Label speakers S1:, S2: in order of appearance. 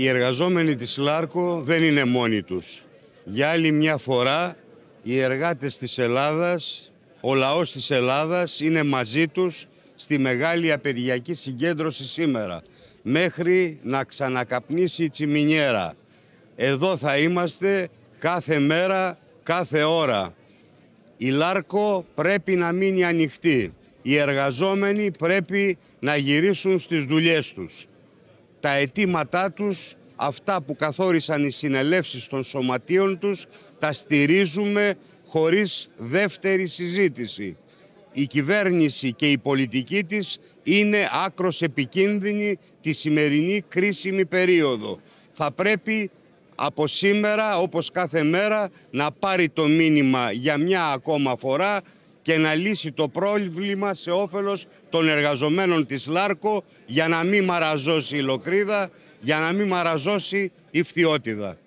S1: Οι εργαζόμενοι της Λάρκο δεν είναι μόνοι τους. Για άλλη μια φορά, οι εργάτες της Ελλάδας, ο λαός της Ελλάδας είναι μαζί τους στη μεγάλη απεργιακή συγκέντρωση σήμερα, μέχρι να ξανακαπνίσει η τσιμινιέρα. Εδώ θα είμαστε κάθε μέρα, κάθε ώρα. Η Λάρκο πρέπει να μείνει ανοιχτή. Οι εργαζόμενοι πρέπει να γυρίσουν στις δουλειές τους τα αιτήματά τους, αυτά που καθόρισαν οι συνελεύσεις των σωματείων τους, τα στηρίζουμε χωρίς δεύτερη συζήτηση. Η κυβέρνηση και η πολιτική της είναι άκρος επικίνδυνη τη σημερινή κρίσιμη περίοδο. Θα πρέπει από σήμερα, όπως κάθε μέρα, να πάρει το μήνυμα για μια ακόμα φορά και να λύσει το πρόβλημα σε όφελος των εργαζομένων της Λάρκο για να μην μαραζώσει η Λοκρίδα, για να μην μαραζώσει η Φθιώτιδα.